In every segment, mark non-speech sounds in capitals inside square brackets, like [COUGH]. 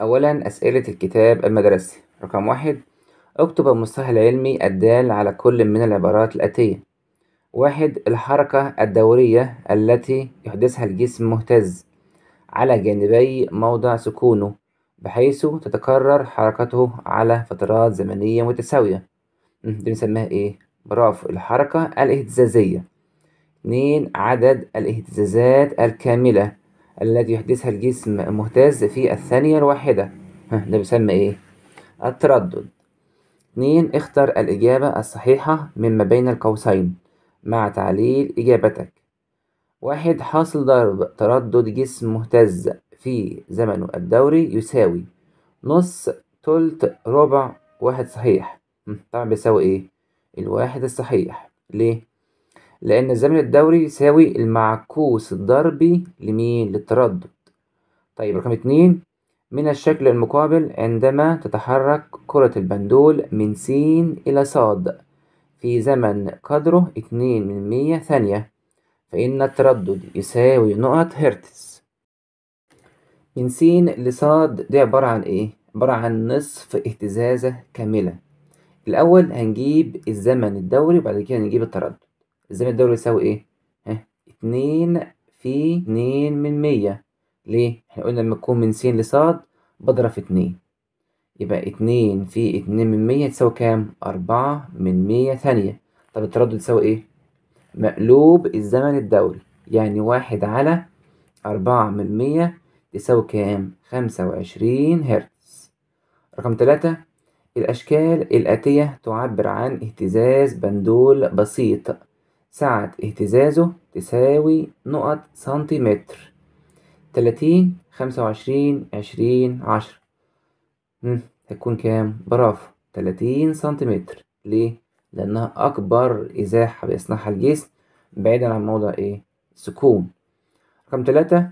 أولا أسئلة الكتاب المدرسي رقم واحد اكتب المصطلح العلمي الدال على كل من العبارات الآتية واحد الحركة الدورية التي يحدثها الجسم مهتز على جانبي موضع سكونه بحيث تتكرر حركته على فترات زمنية متساوية دي بنسميها ايه؟ برافو الحركة الاهتزازية اتنين عدد الاهتزازات الكاملة التي يحدثها الجسم المهتز في الثانية الواحدة ده بيسمى إيه؟ التردد اتنين اختر الإجابة الصحيحة مما بين القوسين مع تعليل إجابتك واحد حاصل ضرب تردد جسم مهتز في زمنه الدوري يساوي نص تلت ربع واحد صحيح طبعا بيساوي ايه الواحد الصحيح ليه لأن الزمن الدوري يساوي المعكوس الضربي لمين للتردد طيب رقم اتنين من الشكل المقابل عندما تتحرك كرة البندول من س إلى ص في زمن قدره اتنين من مية ثانية فإن التردد يساوي نقط هرتز من س لص دي عبارة عن إيه؟ عبارة عن نصف اهتزازة كاملة الأول هنجيب الزمن الدوري وبعد كده هنجيب التردد الزمن الدوري يساوي ايه؟ ها اتنين في اتنين من مية ليه؟ احنا قلنا لما تكون من س لصاد بضرب في اتنين يبقى اتنين في اتنين من مية تساوي كام؟ أربعة من مية ثانية طب التردد يساوي ايه؟ مقلوب الزمن الدوري يعني واحد على أربعة من مية تساوي كام؟ خمسة وعشرين هرتز رقم تلاتة الأشكال الآتية تعبر عن اهتزاز بندول بسيط سعة اهتزازه تساوي نقط سنتيمتر تلاتين خمسة وعشرين عشرين عشرة هتكون كام؟ برافو تلاتين سنتيمتر ليه؟ لأنها أكبر إزاحة بيصنعها الجسم بعيدا عن موضع إيه؟ السكون رقم تلاتة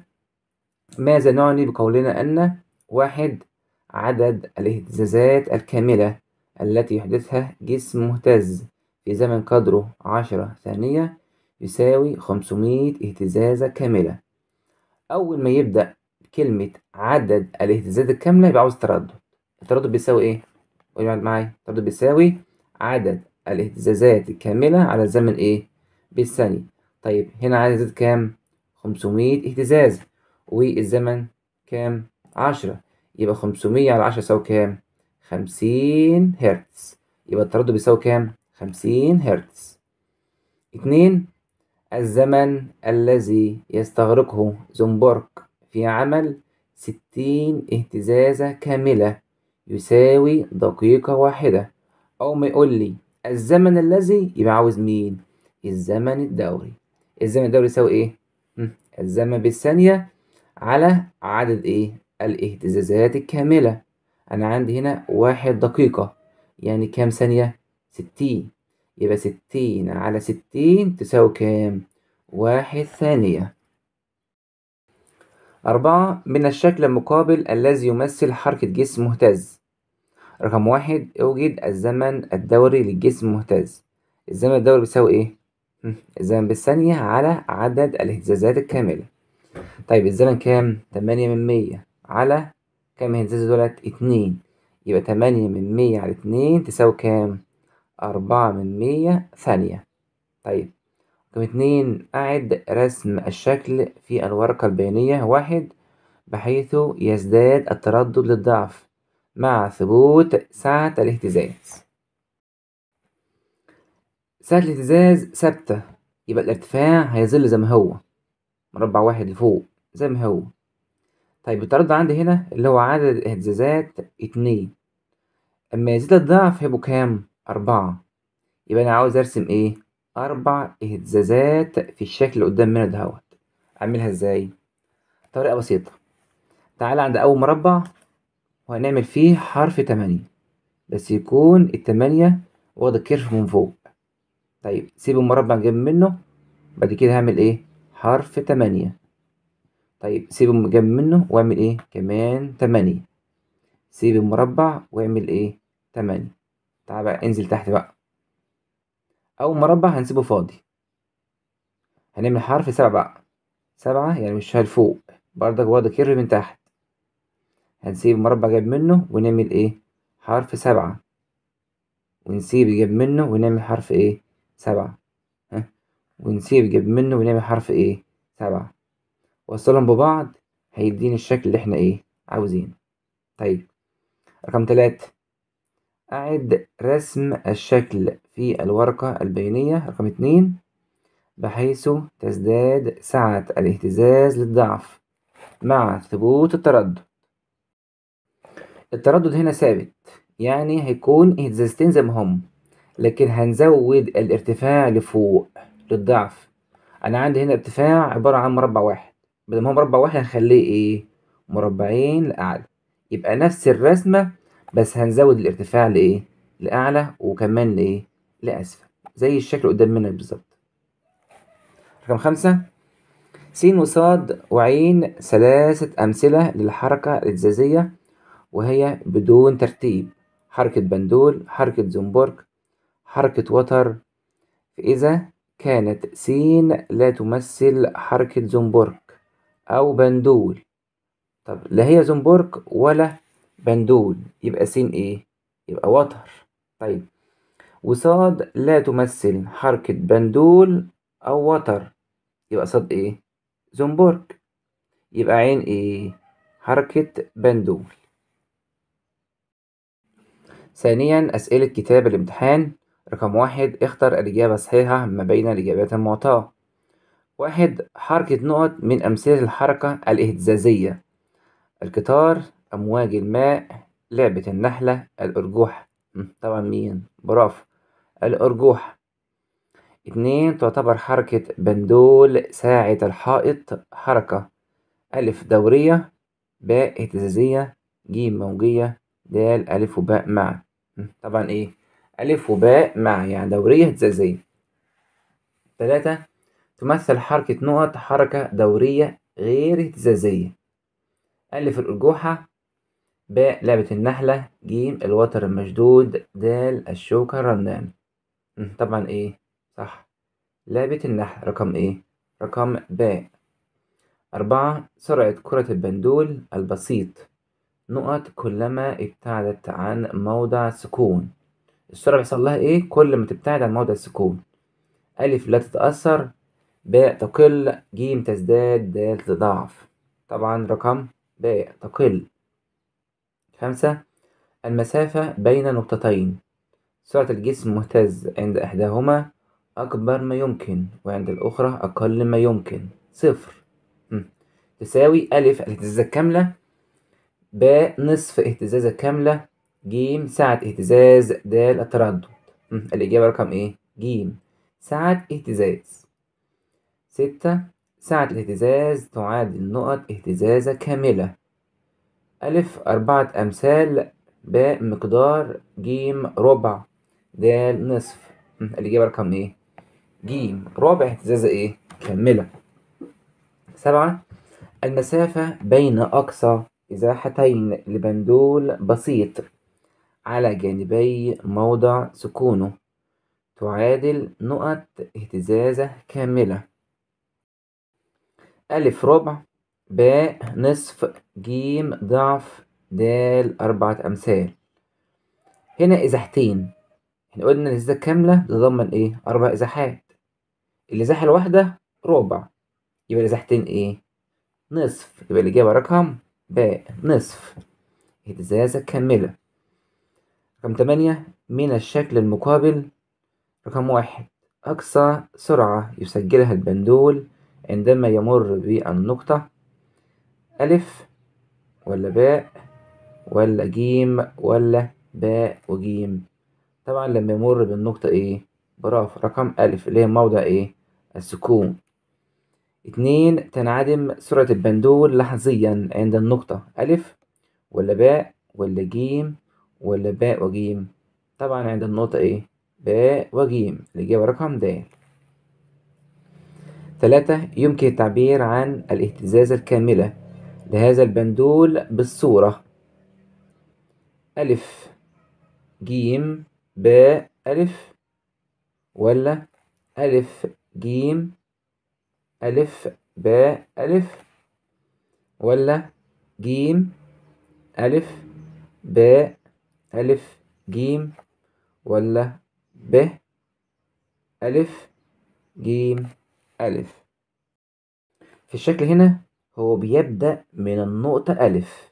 ماذا نعني بقولنا أن واحد عدد الاهتزازات الكاملة التي يحدثها جسم مهتز في زمن قدره عشرة ثانية يساوي خمسمية اهتزازة كاملة أول ما يبدأ كلمة عدد الاهتزازات الكاملة يبقى عاوز تردد التردد بيساوي إيه؟ قول معايا التردد بيساوي عدد الاهتزازات الكاملة على الزمن إيه؟ بالثانية طيب هنا عدد كام؟ خمسمية اهتزاز والزمن كام؟ عشرة يبقى خمسمية على عشرة يساوي كام؟ خمسين هرتز يبقى التردد بيساوي كام؟ 50 هرتز اتنين الزمن الذي يستغرقه زومبورغ في عمل ستين اهتزازة كاملة يساوي دقيقة واحدة أو ما يقول لي الزمن الذي يبقى عاوز مين؟ الزمن الدوري الزمن الدوري يساوي إيه؟ الزمن بالثانية على عدد إيه؟ الاهتزازات الكاملة أنا عندي هنا واحد دقيقة يعني كام ثانية؟ ستين يبقى ستين على ستين تساوي كام؟ واحد ثانية أربعة من الشكل المقابل الذي يمثل حركة جسم مهتز رقم واحد اوجد الزمن الدوري للجسم المهتز الزمن الدوري بيساوي ايه؟ [LAUGHS] الزمن بالثانية على عدد الاهتزازات الكاملة طيب الزمن كام؟ تمانية من مية على كام اهتزاز دولت؟ اتنين يبقى تمانية من مية على اتنين تساوي كام؟ أربعة من مية ثانية طيب رقم اتنين أعد رسم الشكل في الورقة البيانية واحد بحيث يزداد التردد للضعف مع ثبوت ساعة الاهتزاز ساعة الاهتزاز ثابتة يبقى الارتفاع هيظل زي ما هو مربع واحد لفوق زي ما هو طيب التردد عندي هنا اللي هو عدد الاهتزازات اتنين أما يزيد الضعف هيبقوا كام؟ أربعة يبقى أنا عاوز أرسم إيه؟ أربع اهتزازات في الشكل اللي قدام منه دهوت أعملها إزاي؟ طريقة بسيطة تعالى عند أول مربع وهنعمل فيه حرف تمانية بس يكون التمانية واخدة كيرف من فوق طيب سيب المربع جنب منه بعد كده هعمل إيه؟ حرف تمانية طيب سيب جنب منه واعمل إيه؟ كمان تمانية سيب المربع واعمل إيه؟ تمانية تعال بقى انزل تحت بقى أول مربع اه. هنسيبه فاضي هنعمل حرف سبعة بقى سبعة يعني مش لفوق برضك واخدة كيرف من تحت هنسيب مربع جاب منه ونعمل ايه حرف سبعة ونسيب جاب منه ونعمل حرف ايه سبعة ها ونسيب جاب منه ونعمل حرف ايه سبعة وصلهم ببعض هيديني الشكل اللي احنا ايه عاوزينه طيب رقم تلاتة أعد رسم الشكل في الورقة البينية رقم اتنين بحيث تزداد سعة الاهتزاز للضعف مع ثبوت التردد التردد هنا ثابت يعني هيكون اهتزازتين زي ما هم لكن هنزود الارتفاع لفوق للضعف انا عندي هنا ارتفاع عبارة عن مربع واحد بدل ما هو مربع واحد هنخليه ايه مربعين لأعلى يبقى نفس الرسمة بس هنزود الارتفاع لإيه؟ لأعلى وكمان لإيه؟ لأسفل زي الشكل قدام منك بالظبط رقم خمسة س وصاد وعين ثلاثة أمثلة للحركة الإزازية وهي بدون ترتيب حركة بندول حركة زنبرك حركة وتر إذا كانت س لا تمثل حركة زنبرك أو بندول طب لا هي زنبرك ولا بندول يبقى س إيه؟ يبقى وتر طيب وصاد لا تمثل حركة بندول أو وتر يبقى صاد إيه؟ زنبرج يبقى عين إيه؟ حركة بندول ثانيا أسئلة كتاب الامتحان رقم واحد اختر الإجابة الصحيحة ما بين الإجابات المعطاة واحد حركة نقط من أمثلة الحركة الاهتزازية القطار أمواج الماء لعبة النحلة الأرجوحة طبعا مين برافو الأرجوحة اتنين تعتبر حركة بندول ساعة الحائط حركة ألف دورية باء اهتزازية جيم موجية دال ألف وباء مع طبعا إيه ألف وباء مع يعني دورية اهتزازية تلاتة تمثل حركة نقط حركة دورية غير اهتزازية ألف الأرجوحة ب لعبة النحلة ج الوتر المشدود د الشوكة الرنان طبعًا إيه صح لعبة النحل رقم إيه؟ رقم ب أربعة سرعة كرة البندول البسيط نقط كلما ابتعدت عن موضع السكون السرعة بيحصل لها إيه كل ما تبتعد عن موضع السكون أ لا تتأثر ب تقل ج تزداد د تضاعف طبعًا رقم ب تقل. خمسة المسافة بين نقطتين سرعة الجسم مهتز عند إحداهما أكبر ما يمكن وعند الأخرى أقل ما يمكن صفر تساوي ألف الاهتزازة الكاملة ب نصف اهتزازة كاملة ج سعة اهتزاز د التردد الإجابة رقم إيه؟ ج سعة اهتزاز ستة سعة الاهتزاز تعادل نقط اهتزازة كاملة ألف أربعة أمثال ب مقدار ج ربع د نصف الإجابة رقم إيه؟ ج ربع اهتزازة إيه؟ كاملة سبعة المسافة بين أقصى إزاحتين لبندول بسيط على جانبي موضع سكونه تعادل نقط اهتزازة كاملة ألف ربع باء نصف ج ضعف د أربعة أمثال هنا إزاحتين احنا قلنا الإزاحة الكاملة تتضمن إيه؟ أربع إزاحات الإزاحة الواحدة ربع يبقى الإزاحتين إيه؟ نصف يبقى الإجابة رقم باء نصف إزازة كاملة رقم تمانية من الشكل المقابل رقم واحد أقصى سرعة يسجلها البندول عندما يمر بالنقطة ألف ولا باء ولا جيم ولا باء وجيم طبعا لما يمر بالنقطة إيه برافو رقم ألف اللي هي موضع إيه السكون اتنين تنعدم سرعة البندول لحظيا عند النقطة ألف ولا باء ولا جيم ولا باء وجيم طبعا عند النقطة إيه باء وجيم الإجابة رقم د تلاتة يمكن التعبير عن الاهتزاز الكاملة لهذا البندول بالصورة ألف جيم باء ألف ولا ألف جيم ألف باء ألف ولا جيم ألف باء ألف جيم ولا ب ألف جيم ألف في الشكل هنا هو بيبدأ من النقطة ألف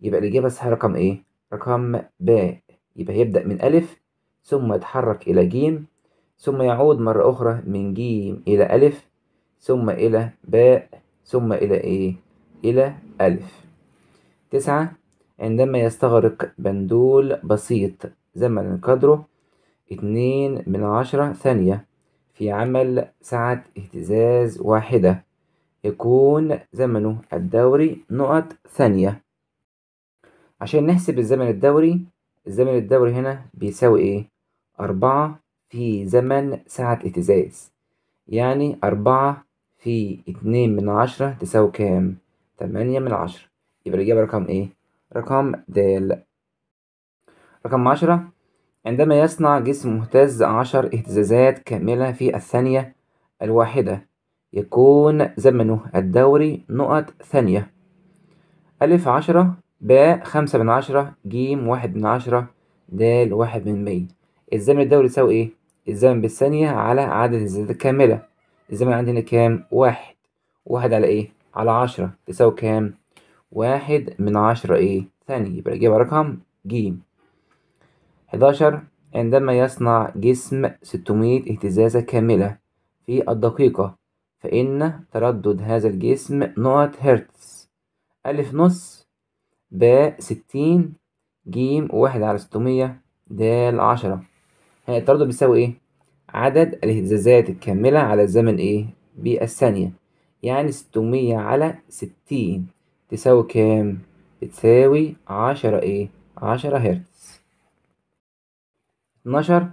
يبقى الإجابة الصحيحة رقم إيه؟ رقم باء يبقى هيبدأ من ألف ثم يتحرك إلى جيم ثم يعود مرة أخرى من جيم إلى ألف ثم إلى باء ثم إلى إيه؟ إلى ألف تسعة عندما يستغرق بندول بسيط زمن قدره اتنين من عشرة ثانية في عمل ساعة اهتزاز واحدة يكون زمنه الدوري نقط ثانية عشان نحسب الزمن الدوري الزمن الدوري هنا بيساوي ايه؟ أربعة في زمن ساعة اهتزاز يعني أربعة في اتنين من عشرة تساوي كام؟ تمانية من عشرة يبقى الإجابة رقم ايه؟ رقم د رقم عشرة عندما يصنع جسم مهتز عشر اهتزازات كاملة في الثانية الواحدة يكون زمنه الدوري نقط ثانية ألف عشرة باء خمسة من عشرة جيم واحد من عشرة دال واحد من مية الزمن الدوري يساوي إيه؟ الزمن بالثانية على عدد الزمنات الكاملة الزمن عندنا كام؟ واحد واحد على إيه؟ على عشرة تساوي كام؟ واحد من عشرة إيه؟ ثانية يبقى الإجابة رقم جيم حداشر عندما يصنع جسم ستمية اهتزازة كاملة في الدقيقة فإن تردد هذا الجسم نقط هرتز ألف نص باء ستين جيم واحد على ستمية دال عشرة هنا التردد بيساوي إيه؟ عدد الاهتزازات الكاملة على الزمن إيه؟ بالثانية يعني ستمية على ستين تساوي كام؟ بتساوي عشرة إيه؟ عشرة هرتز اتناشر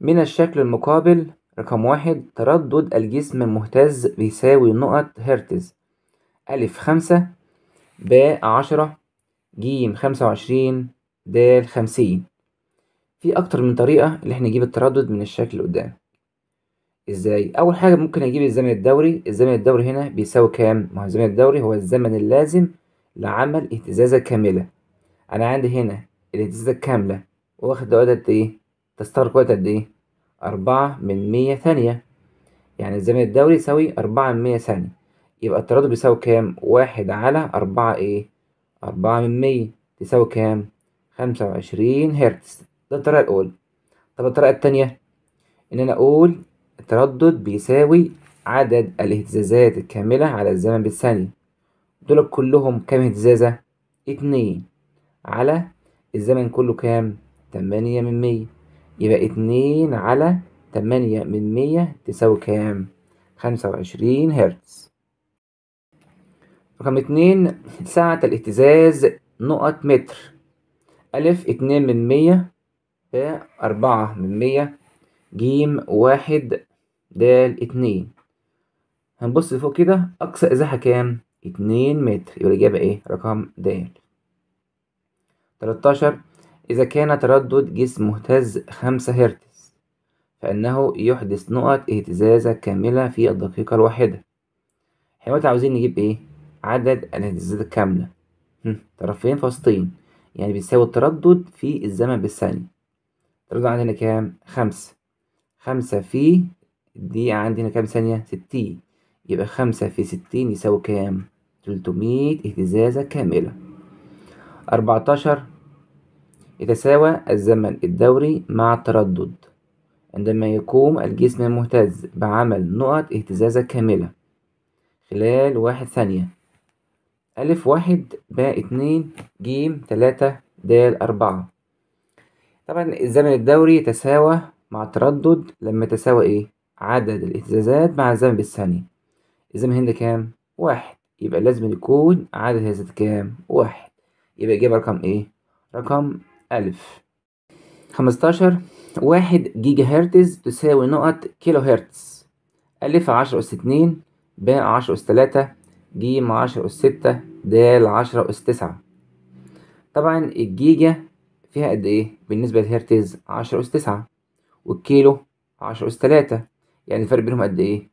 من الشكل المقابل رقم واحد تردد الجسم المهتز بيساوي نقط هرتز ألف خمسة باء عشرة جيم خمسة وعشرين دال خمسين في أكتر من طريقة اللي احنا نجيب التردد من الشكل اللي قدام ازاي؟ أول حاجة ممكن أجيب الزمن الدوري الزمن الدوري هنا بيساوي كام؟ ما هو الزمن الدوري هو الزمن اللازم لعمل اهتزازة كاملة أنا عندي هنا الاهتزازة الكاملة واخد وقت قد إيه؟ تستغرق وقت قد إيه؟ أربعة من مية ثانية يعني الزمن الدوري يساوي أربعة من مية ثانية يبقى التردد بيساوي كام؟ واحد على أربعة إيه؟ أربعة من مية تساوي كام؟ خمسة وعشرين هرتز ده الطريقة الأولى طب الطريقة التانية إن أنا أقول التردد بيساوي عدد الاهتزازات الكاملة على الزمن بالثانية دول كلهم كام اهتزازة؟ اتنين على الزمن كله كام؟ تمانية من مية يبقى اتنين على تمانية من مية تساوي كام؟ خمسة وعشرين هرتز رقم اتنين ساعة الاهتزاز نقط متر ألف اتنين من مية باء أربعة من مية جيم واحد دال اتنين هنبص لفوق كده أقصى إزاحة كام؟ اتنين متر يبقى الإجابة إيه؟ رقم د تلاتاشر إذا كان تردد جسم مهتز خمسة هرتز فإنه يحدث نقط اهتزازة كاملة في الدقيقة الواحدة احنا دلوقتي عاوزين نجيب ايه؟ عدد الاهتزازات الكاملة طرفين فاصلين يعني بيساوي التردد في الزمن بالثانية التردد عندنا كام؟ خمسة خمسة في دي عندنا كام ثانية؟ ستين يبقى خمسة في ستين يساوي كام؟ تلتمية اهتزازة كاملة أربعتاشر يتساوى الزمن الدوري مع التردد عندما يقوم الجسم المهتز بعمل نقط اهتزازة كاملة خلال واحد ثانية ألف واحد باء اتنين جيم تلاتة دال أربعة طبعا الزمن الدوري يتساوى مع التردد لما يتساوى ايه عدد الاهتزازات مع الزمن بالثانية الزمن هنا كام واحد يبقى لازم يكون عدد الاهتزازات كام واحد يبقى إجابة رقم ايه رقم ألف خمستاشر واحد جيجا هرتز تساوي نقط كيلو هرتز ألف عشرة أس اتنين باء عشرة أس تلاتة جيم عشرة أس ستة دال عشرة أس تسعة طبعا الجيجا فيها قد إيه بالنسبة للهرتز عشرة أس تسعة والكيلو عشرة أس تلاتة يعني الفرق بينهم قد إيه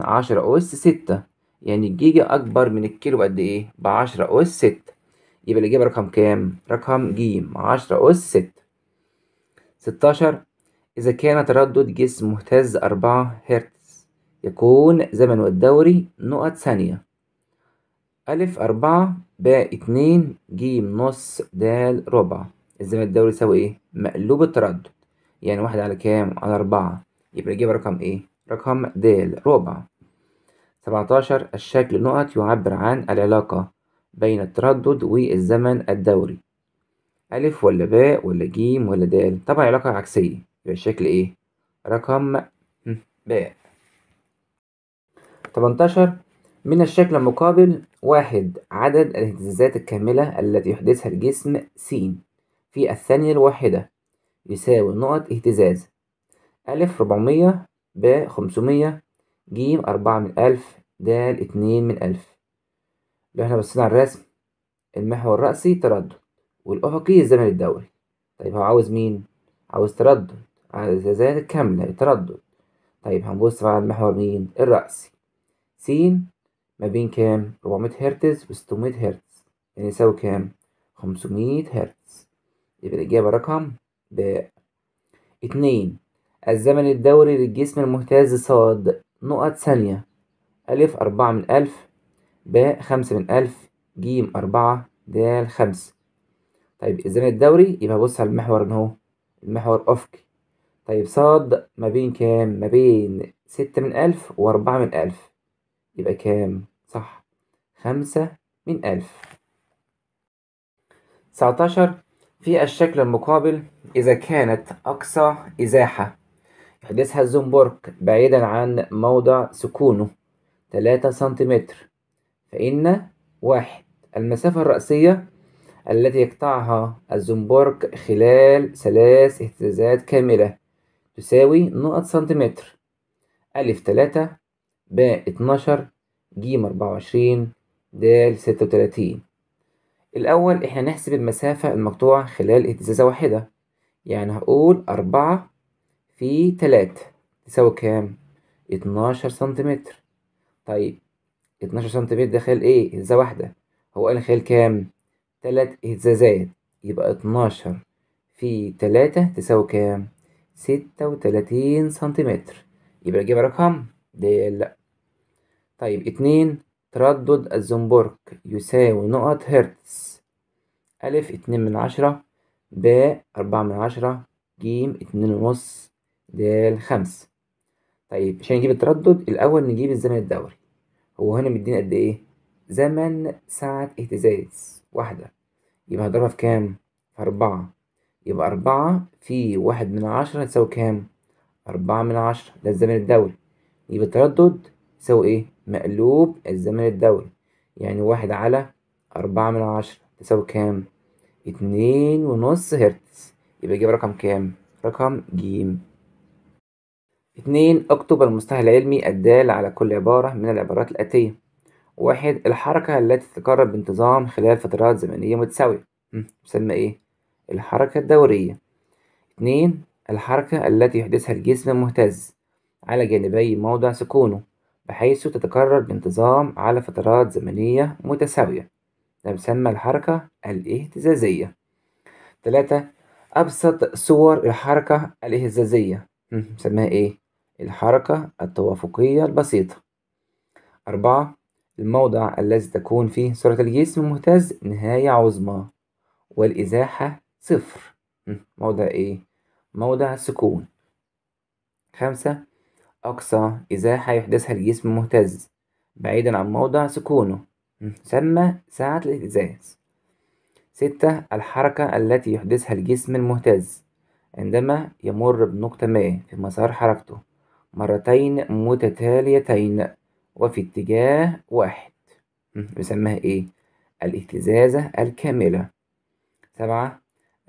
عشرة أس ستة يعني الجيجا أكبر من الكيلو قد إيه بعشرة أس ستة يبقى الإجابة رقم كام؟ رقم ج عشرة أس ستة ستاشر إذا كان تردد جسم مهتز أربعة هرتز يكون زمن الدوري نقط ثانية ألف أربعة باء اتنين ج نص د ربع الزمن الدوري يساوي إيه؟ مقلوب التردد يعني واحد على كام؟ على أربعة يبقى الإجابة رقم إيه؟ رقم د ربع سبعتاشر الشكل نقط يعبر عن العلاقة بين التردد والزمن الدوري ألف ولا باء ولا جيم ولا دال طبعا علاقة عكسية يبقى الشكل إيه رقم باء 18 من الشكل المقابل واحد عدد الاهتزازات الكاملة التي يحدثها الجسم س في الثانية الواحدة يساوي نقط اهتزاز ألف ربعمية ب خمسمية ج أربعة من ألف د اتنين من ألف لو احنا بصينا على الرسم المحور الرأسي تردد والأفقي الزمن الدوري طيب هو عاوز مين؟ عاوز تردد عاوز الزمن الكاملة يعني تردد طيب هنبص بقى على المحور مين؟ الرأسي س ما بين كام؟ 400 هرتز و 600 هرتز يعني يساوي كام؟ 500 هرتز يبقى الإجابة رقم ب اتنين الزمن الدوري للجسم المهتز صاد نقط ثانية ألف أربعة من ألف ب خمسة من ألف ج أربعة د خمسة طيب الزمن الدوري يبقى بص على المحور إن هو المحور أفقي طيب صاد ما بين كام؟ ما بين ستة من ألف وأربعة من ألف يبقى كام؟ صح خمسة من ألف تسعتاشر في الشكل المقابل إذا كانت أقصى إزاحة يحدثها الزنبرك بعيدا عن موضع سكونه تلاتة سنتيمتر فإن واحد المسافة الرأسية التي يقطعها الزنبرك خلال ثلاث اهتزازات كاملة تساوي نقط سنتيمتر ألف تلاتة باء اتناشر جيم أربعة وعشرين دال ستة وتلاتين الأول إحنا نحسب المسافة المقطوعة خلال اهتزازة واحدة يعني هقول أربعة في تلاتة تساوي كام؟ اتناشر سنتيمتر طيب اتناشر سنتيمتر ده خيال ايه هزة واحدة هو قال خيال كام تلات هزازات يبقى اتناشر في تلاتة تساوي كام ستة وتلاتين سنتيمتر يبقى نجيب رقم ده لأ طيب اتنين تردد الزنبرك يساوي نقط هرتز ألف اتنين من عشرة باء أربعة من عشرة جيم اتنين ونص دال خمسة طيب عشان نجيب التردد الأول نجيب الزمن الدوري هو هنا مديني قد ايه زمن ساعة اهتزاز واحدة يبقى هضربها في كام في أربعة يبقى أربعة في واحد من عشرة تساوي كام أربعة من عشرة ده الزمن الدوري يبقى التردد يساوي ايه مقلوب الزمن الدوري يعني واحد على أربعة من عشرة تساوي كام اتنين ونص هرتز يبقى جيب رقم كام رقم جيم اتنين اكتب المصطلح العلمي الدال على كل عبارة من العبارات الآتية واحد الحركة التي تتكرر بانتظام خلال فترات زمنية متساوية تسمى ايه؟ الحركة الدورية اتنين الحركة التي يحدثها الجسم المهتز على جانبي موضع سكونه بحيث تتكرر بانتظام على فترات زمنية متساوية ده يسمى الحركة الاهتزازية تلاتة أبسط صور الحركة الاهتزازية بنسميها ايه؟ الحركة التوافقية البسيطة أربعة الموضع الذي تكون فيه سرعة الجسم مهتز نهاية عظمى والإزاحة صفر موضع إيه؟ موضع السكون خمسة أقصى إزاحة يحدثها الجسم المهتز بعيدا عن موضع سكونه تسمى ساعة الاهتزاز ستة الحركة التي يحدثها الجسم المهتز عندما يمر بنقطة ما في مسار حركته مرتين متتاليتين وفي اتجاه واحد يسمى إيه؟ الاهتزازة الكاملة سبعة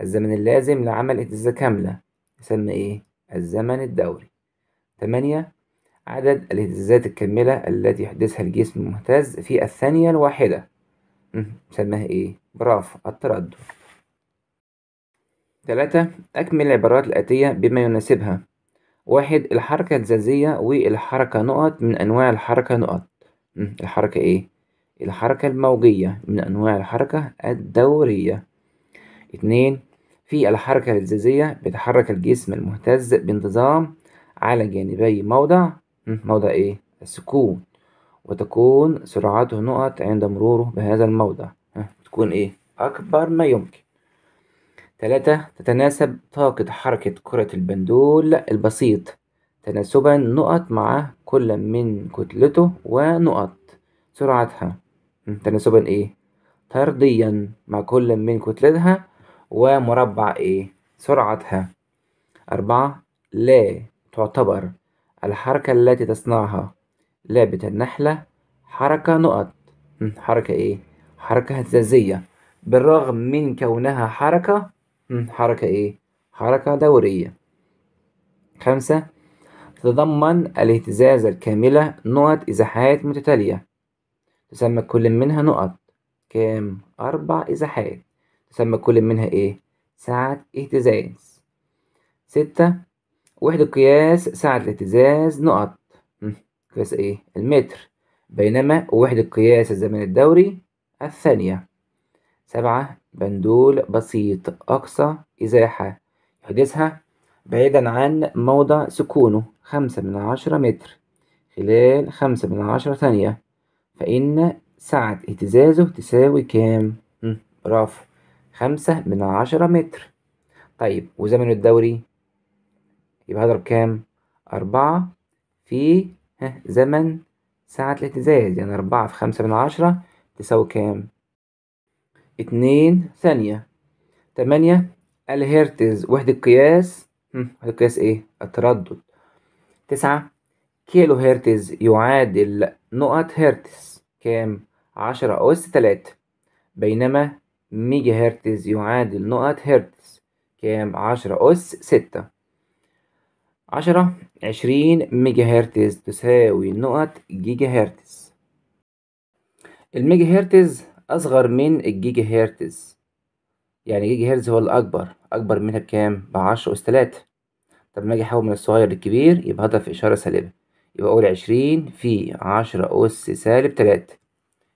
الزمن اللازم لعمل اهتزازة كاملة يسمى إيه؟ الزمن الدوري ثمانية عدد الاهتزازات الكاملة التي يحدثها الجسم المهتز في الثانية الواحدة يسمى إيه؟ برافو التردد ثلاثة أكمل العبارات الآتية بما يناسبها واحد الحركة الزازية والحركة نقط من أنواع الحركة نقط الحركة إيه؟ الحركة الموجية من أنواع الحركة الدورية اتنين في الحركة الزازية بتحرك الجسم المهتز بانتظام على جانبي موضع موضع إيه؟ السكون وتكون سرعته نقط عند مروره بهذا الموضع تكون إيه؟ أكبر ما يمكن 3. تتناسب طاقة حركة كرة البندول البسيط تناسبا نقط مع كل من كتلته ونقط سرعتها تناسبا ايه طرديا مع كل من كتلتها ومربع ايه سرعتها أربعة لا تعتبر الحركة التي تصنعها لعبة النحلة حركة نقط حركة ايه حركة اهتزازية بالرغم من كونها حركة حركة إيه؟ حركة دورية خمسة تتضمن الاهتزاز الكاملة نقط إزاحات متتالية تسمى كل منها نقط كام؟ أربع إزاحات تسمى كل منها إيه؟ ساعة اهتزاز ستة وحدة قياس ساعة الاهتزاز نقط قياس إيه؟ المتر بينما وحدة قياس الزمن الدوري الثانية سبعة بندول بسيط أقصى إزاحة يحدثها بعيدا عن موضع سكونه خمسة من عشرة متر خلال خمسة من عشرة ثانية فإن سعة اهتزازه تساوي كام؟ برافو خمسة من عشرة متر طيب وزمن الدوري يبقى هضرب كام؟ أربعة في زمن ساعة الاهتزاز يعني أربعة في خمسة من عشرة تساوي كام؟ اتنين ثانية تمانية الهرتز وحدة قياس وحدة قياس ايه التردد تسعة كيلو هرتز يعادل نقط هرتز كام عشرة أس تلاتة بينما ميجا هرتز يعادل نقط هرتز كام عشرة أس ستة عشرة عشرين ميجا هرتز تساوي نقط جيجا هرتز الميجا هرتز أصغر من الجيجا هرتز يعني جيجا هرتز هو الأكبر أكبر منها بكام؟ بعشرة أس تلاتة طب ما أجي أحول من الصغير للكبير يبقى هضرب في إشارة سالبة يبقى أقول عشرين في عشرة أس سالب تلاتة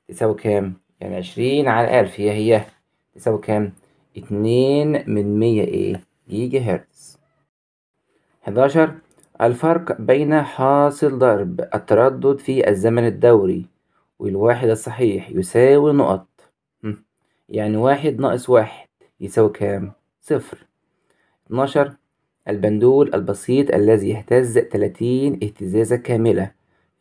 تساوي كام؟ يعني عشرين على ألف هي هي تساوي كام؟ اتنين من مية إيه؟ جيجا هرتز حداشر الفرق بين حاصل ضرب التردد في الزمن الدوري والواحد الصحيح يساوي نقط يعني واحد ناقص واحد يساوي كام؟ صفر اتناشر البندول البسيط الذي يهتز تلاتين اهتزازة كاملة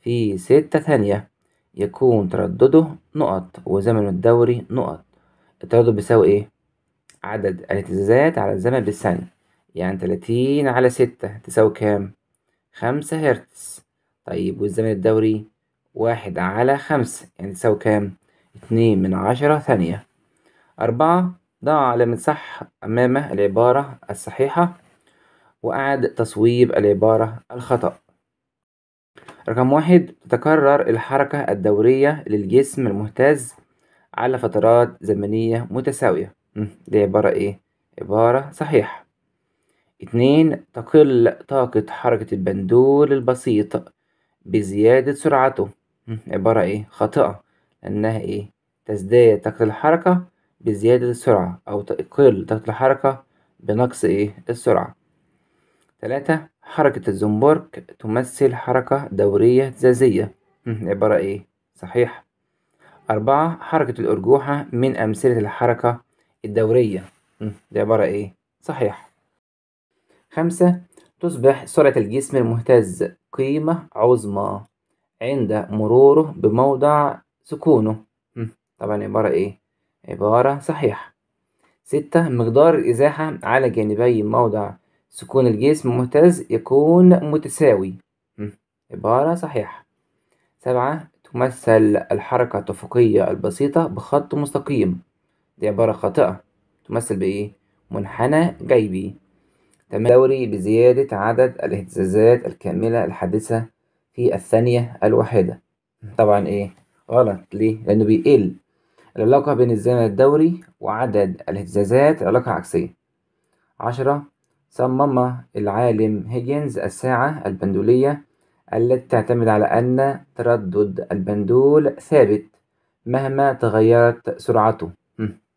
في ستة ثانية يكون تردده نقط وزمنه الدوري نقط التردد بيساوي ايه؟ عدد الاهتزازات على الزمن بالثانية يعني تلاتين على ستة تساوي كام؟ خمسة هرتز طيب والزمن الدوري واحد على خمسة يعني تساوي كام؟ اتنين من عشرة ثانية أربعة ضع علامة صح أمام العبارة الصحيحة وأعد تصويب العبارة الخطأ رقم واحد تكرر الحركة الدورية للجسم المهتز على فترات زمنية متساوية دي عبارة إيه؟ عبارة صحيحة اتنين تقل طاقة حركة البندول البسيط بزيادة سرعته عبارة إيه، خاطئة لأنها إيه، تزداد طاقة الحركة بزيادة السرعة، أو تقل طاقة الحركة بنقص إيه، السرعة. تلاتة حركة الزومبارك تمثل حركة دورية اهتزازية، عبارة إيه، صحيح أربعة حركة الأرجوحة من أمثلة الحركة الدورية، دي عبارة إيه، صحيح خمسة تصبح سرعة الجسم المهتز قيمة عظمى. عند مروره بموضع سكونه طبعا عبارة إيه؟ عبارة صحيحة ستة مقدار الإزاحة على جانبي موضع سكون الجسم المهتز يكون متساوي عبارة صحيحة سبعة تمثل الحركة التفقية البسيطة بخط مستقيم دي عبارة خاطئة تمثل بإيه؟ منحنى جيبي تمام دوري بزيادة عدد الاهتزازات الكاملة الحادثة في الثانية الواحدة طبعا ايه غلط ليه لأنه بيقل العلاقة بين الزمن الدوري وعدد الاهتزازات علاقة عكسية عشرة صمم العالم هيجنز الساعة البندولية التي تعتمد على أن تردد البندول ثابت مهما تغيرت سرعته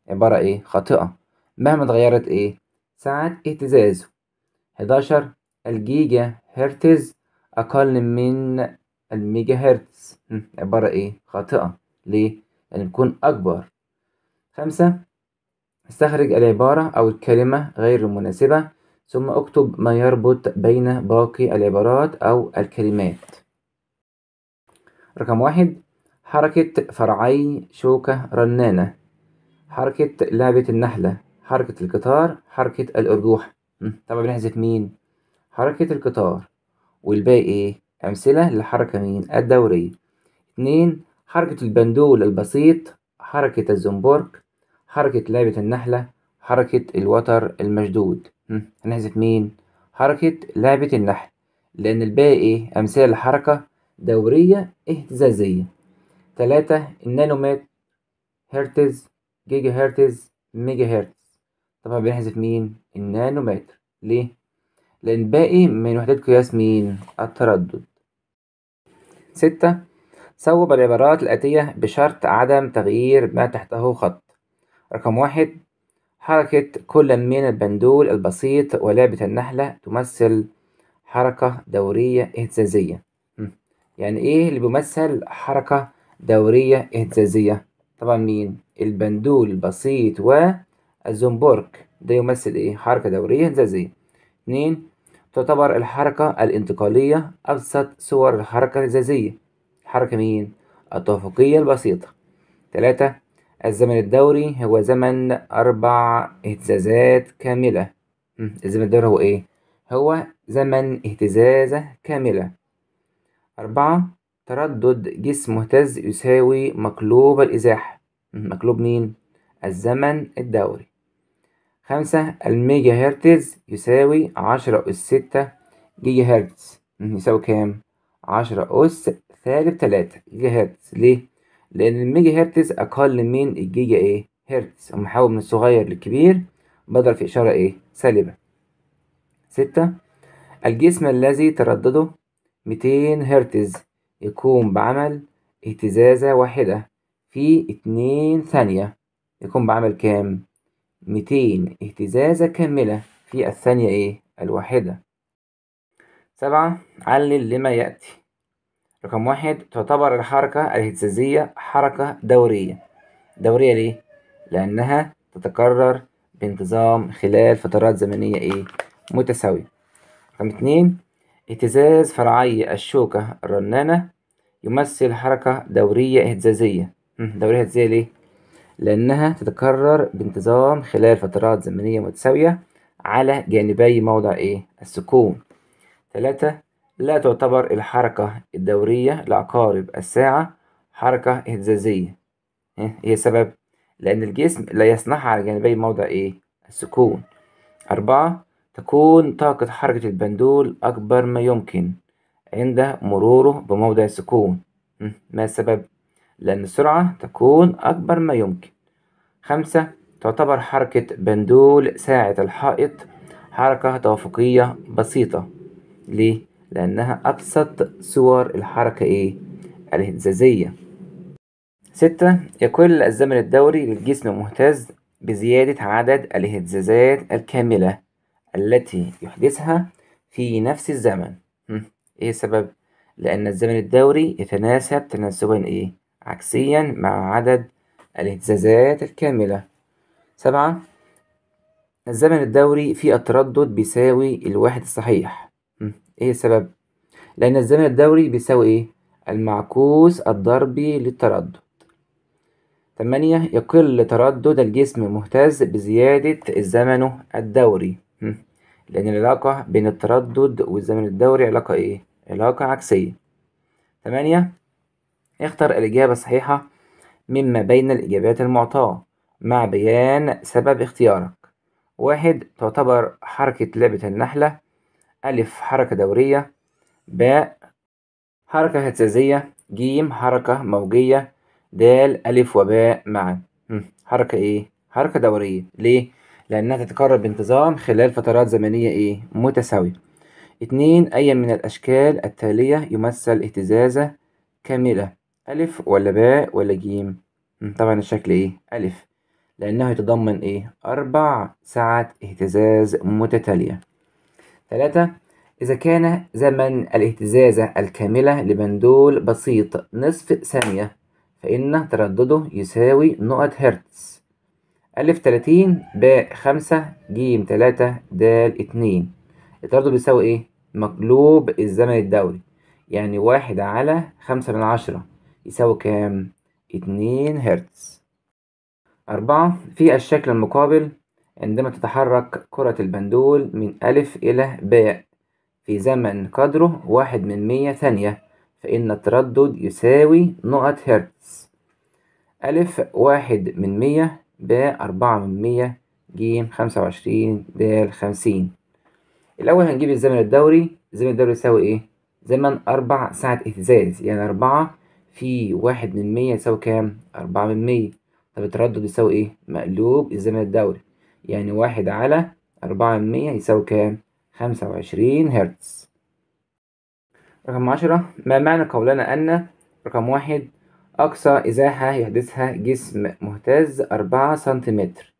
عبارة إيه خاطئة مهما تغيرت إيه ساعة اهتزازه 11 الجيجا هرتز أقل من الميجا هرتز عبارة إيه خاطئة ليه؟ لأن يعني يكون أكبر خمسة استخرج العبارة أو الكلمة غير المناسبة ثم اكتب ما يربط بين باقي العبارات أو الكلمات رقم واحد حركة فرعي شوكة رنانة حركة لعبة النحلة حركة القطار حركة الأرجوحة طبعا بنحذف مين؟ حركة القطار والباقي إيه؟ أمثلة للحركة مين؟ الدورية. اتنين حركة البندول البسيط، حركة الزنبرك، حركة لعبة النحلة، حركة الوتر المشدود. هنحذف مين؟ حركة لعبة النحل، لأن الباقي إيه؟ أمثلة لحركة دورية اهتزازية. تلاتة النانومتر، هرتز، جيجا هرتز، ميجا هرتز. طبعا بنحذف مين؟ النانومتر. ليه؟ لأن باقي من وحدات قياس مين؟ التردد. ستة صوب العبارات الآتية بشرط عدم تغيير ما تحته خط رقم واحد حركة كل من البندول البسيط ولعبة النحلة تمثل حركة دورية اهتزازية يعني ايه اللي بيمثل حركة دورية اهتزازية طبعا مين البندول البسيط والزنبرك ده يمثل ايه حركة دورية اهتزازية اتنين تعتبر الحركة الانتقالية أبسط صور الحركة الزازية حركة مين؟ التوافقية البسيطة تلاتة الزمن الدوري هو زمن أربع اهتزازات كاملة الزمن الدوري هو إيه؟ هو زمن اهتزازة كاملة أربعة تردد جسم مهتز يساوي مقلوب الإزاحة مقلوب مين؟ الزمن الدوري خمسة الميجا هرتز يساوي عشرة أس ستة جيجا هرتز يساوي كام؟ عشرة أس سالب تلاتة جيجا هرتز ليه؟ لأن الميجا هرتز أقل من الجيجا إيه؟ هرتز أما محول من الصغير للكبير بضرب في إشارة إيه؟ سالبة ستة الجسم الذي تردده ميتين هرتز يقوم بعمل اهتزازة واحدة في اتنين ثانية يكون بعمل كام؟ ميتين اهتزازة كاملة في الثانية إيه؟ الواحدة سبعة علل لما يأتي رقم واحد تعتبر الحركة الاهتزازية حركة دورية دورية ليه؟ لأنها تتكرر بانتظام خلال فترات زمنية إيه؟ متساوية رقم اتنين اهتزاز فرعي الشوكة الرنانة يمثل حركة دورية اهتزازية دورية اهتزازية ليه؟ لأنها تتكرر بانتظام خلال فترات زمنية متساوية على جانبي موضع إيه؟ السكون. تلاتة لا تعتبر الحركة الدورية لعقارب الساعة حركة اهتزازية. إيه، هي السبب؟ لأن الجسم لا يصنعها على جانبي موضع إيه؟ السكون. أربعة تكون طاقة حركة البندول أكبر ما يمكن عند مروره بموضع السكون. إيه، ما السبب؟ لأن السرعة تكون أكبر ما يمكن خمسة تعتبر حركة بندول ساعة الحائط حركة توافقية بسيطة ليه؟ لأنها أبسط صور الحركة إيه؟ الهزازية ستة يقل الزمن الدوري للجسم المهتز بزيادة عدد الاهتزازات الكاملة التي يحدثها في نفس الزمن إيه السبب؟ لأن الزمن الدوري يتناسب تناسبا إيه؟ عكسيا مع عدد الاهتزازات الكاملة سبعة الزمن الدوري في التردد بيساوي الواحد الصحيح ايه السبب؟ لأن الزمن الدوري بيساوي ايه؟ المعكوس الضربي للتردد تمانية يقل تردد الجسم المهتز بزيادة زمنه الدوري لأن العلاقة بين التردد والزمن الدوري علاقة ايه؟ علاقة عكسية تمانية اختر الإجابة الصحيحة مما بين الإجابات المعطاة مع بيان سبب اختيارك واحد تعتبر حركة لعبة النحلة ألف حركة دورية باء حركة هتزازية جيم حركة موجية دال ألف وباء معا حركة إيه؟ حركة دورية ليه؟ لأنها تتكرر بانتظام خلال فترات زمنية إيه؟ متساوية اتنين أي من الأشكال التالية يمثل اهتزازة كاملة ألف ولا باء ولا جيم؟ طبعًا الشكل إيه؟ ألف، لأنه يتضمن إيه؟ أربع ساعات اهتزاز متتالية. تلاتة إذا كان زمن الاهتزازة الكاملة لبندول بسيط نصف ثانية فإن تردده يساوي نقط هرتز ألف تلاتين باء خمسة جيم تلاتة دال اتنين التردد بيساوي إيه؟ مقلوب الزمن الدوري يعني واحد على خمسة من عشرة يساوي كام؟ اتنين هرتز أربعة في الشكل المقابل عندما تتحرك كرة البندول من ألف إلى باء في زمن قدره واحد من مية ثانية فإن التردد يساوي نقط هرتز ألف واحد من مية باء أربعة من مية جيم خمسة وعشرين دال خمسين الأول هنجيب الزمن الدوري الزمن الدوري يساوي إيه؟ زمن أربع ساعة اهتزاز يعني أربعة في واحد من مية يساوي كام؟ أربعة من مية طب التردد يساوي إيه؟ مقلوب الزمن الدوري يعني واحد على أربعة من مية يساوي كام؟ خمسة وعشرين هرتز رقم عشرة ما معنى قولنا أن رقم واحد أقصى إزاحة يحدثها جسم مهتز أربعة سنتيمتر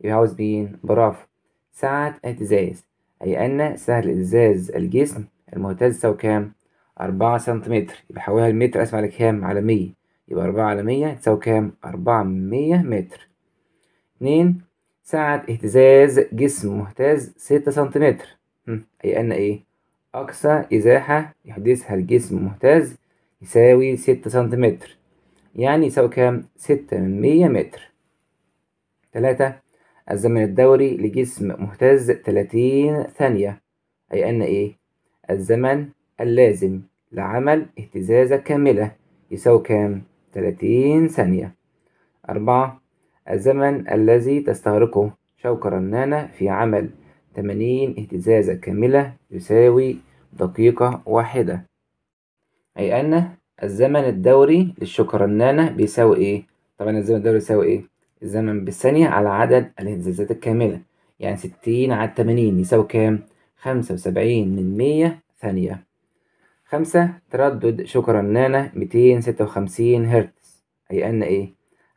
يبقى عاوز مين؟ برافو سعة اهتزاز أي أن سهل اهتزاز الجسم المهتز تساوي كام؟ أربعة سنتيمتر يبقى حولها المتر أسمع لكام على مية يبقى أربعة على مية تساوي كام أربعة مية متر اتنين ساعة اهتزاز جسم مهتز ستة سنتيمتر أي أن إيه أقصى إزاحة يحدثها الجسم المهتز يساوي ستة سنتيمتر يعني يساوي كام ستة من مية متر تلاتة الزمن الدوري لجسم مهتز تلاتين ثانية أي أن إيه الزمن اللازم لعمل اهتزازة كاملة يساوي كام؟ 30 ثانية أربعة الزمن الذي تستغرقه شوكة رنانة في عمل 80 اهتزازة كاملة يساوي دقيقة واحدة أي أن الزمن الدوري للشوكة رنانة بيساوي إيه؟ طبعا الزمن الدوري يساوي إيه؟ الزمن بالثانية على عدد الاهتزازات الكاملة يعني 60 على 80 يساوي كام؟ 75 من 100 ثانية خمسة تردد شكرا نانا 256 هرتز أي أن إيه؟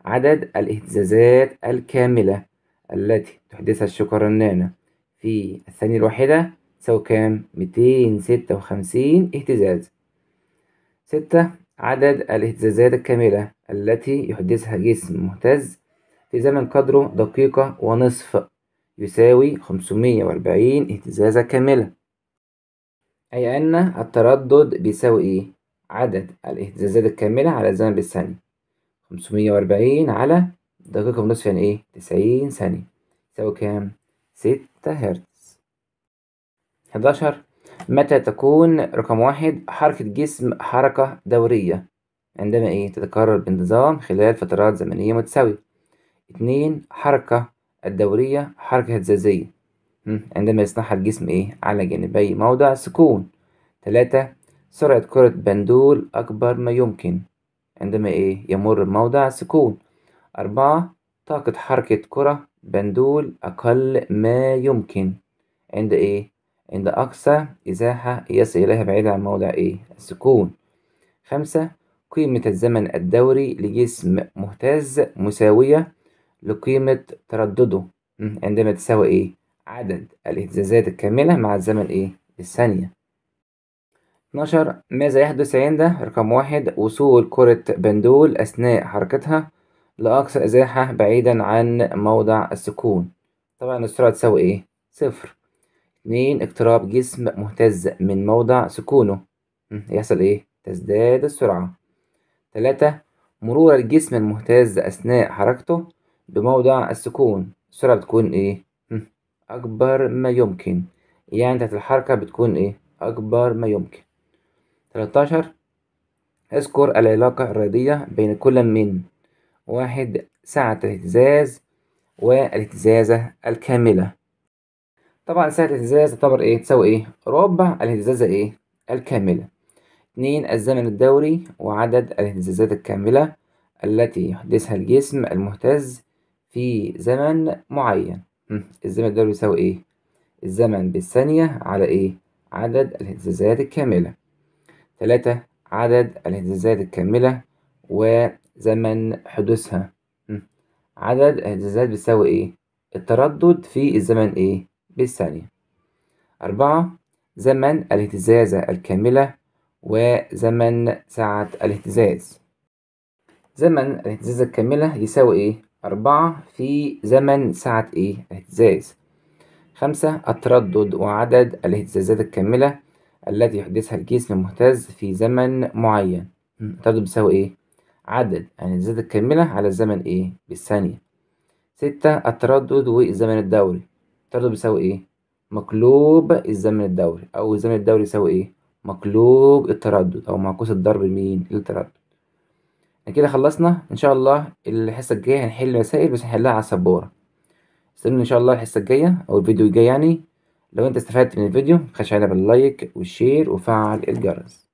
عدد الاهتزازات الكاملة التي تحدثها نانا في الثانية الواحدة تساوي كام؟ 256 اهتزاز ستة عدد الاهتزازات الكاملة التي يحدثها جسم مهتز في زمن قدره دقيقة ونصف يساوي 540 اهتزازة كاملة أي أن التردد بيساوي إيه؟ عدد الاهتزازات الكاملة على الزمن بالثانية 540 على دقيقة ونصف يعني إيه؟ 90 ثانية يساوي كام؟ 6 هرتز 11 متى تكون رقم واحد حركة جسم حركة دورية؟ عندما إيه؟ تتكرر بانتظام خلال فترات زمنية متساوية اتنين حركة الدورية حركة اهتزازية عندما يصنعها الجسم إيه على جانبي موضع السكون تلاتة سرعة كرة بندول أكبر ما يمكن عندما إيه يمر موضع السكون أربعة طاقة حركة كرة بندول أقل ما يمكن عند إيه عند أقصى إزاحة يصل إليها بعيدة عن موضع إيه السكون خمسة قيمة الزمن الدوري لجسم مهتز مساوية لقيمة تردده عندما تساوي إيه عدد الاهتزازات الكاملة مع الزمن إيه؟ الثانية 12 ماذا يحدث عند رقم واحد وصول كرة بندول أثناء حركتها لأقصى إزاحة بعيدا عن موضع السكون طبعا السرعة تساوي إيه؟ صفر اتنين اقتراب جسم مهتز من موضع سكونه يحصل إيه؟ تزداد السرعة تلاتة مرور الجسم المهتز أثناء حركته بموضع السكون السرعة بتكون إيه؟ أكبر ما يمكن يعني تحت الحركة بتكون إيه أكبر ما يمكن 13 اذكر العلاقة الرياضية بين كل من واحد ساعة الاهتزاز والاهتزازة الكاملة طبعا ساعة الاهتزاز تعتبر إيه تساوي إيه ربع الاهتزازة إيه الكاملة اتنين الزمن الدوري وعدد الاهتزازات الكاملة التي يحدثها الجسم المهتز في زمن معين الزمن الدوري يساوي إيه؟ الزمن بالثانية على إيه؟ عدد الاهتزازات الكاملة تلاتة عدد الاهتزازات الكاملة وزمن حدوثها عدد الاهتزازات بيساوي إيه؟ التردد في الزمن إيه؟ بالثانية أربعة زمن الاهتزازة الكاملة وزمن ساعة الاهتزاز زمن الاهتزازة الكاملة يساوي إيه؟ أربعة في زمن ساعة إيه؟ اهتزاز خمسة التردد وعدد الاهتزازات الكاملة التي يحدثها الجسم المهتز في زمن معين التردد بيساوي إيه؟ عدد الاهتزازات الكاملة على الزمن إيه؟ بالثانية ستة التردد والزمن الدوري التردد بيساوي إيه؟ مقلوب الزمن الدوري أو الزمن الدوري يساوي إيه؟ مقلوب التردد أو معكوس الضرب لمين؟ التردد كده خلصنا ان شاء الله الحصه الجايه هنحل مسائل بس هنحلها على السبوره استنوا ان شاء الله الحصه الجايه او الفيديو الجاي يعني لو انت استفدت من الفيديو خش علينا باللايك والشير وفعل الجرس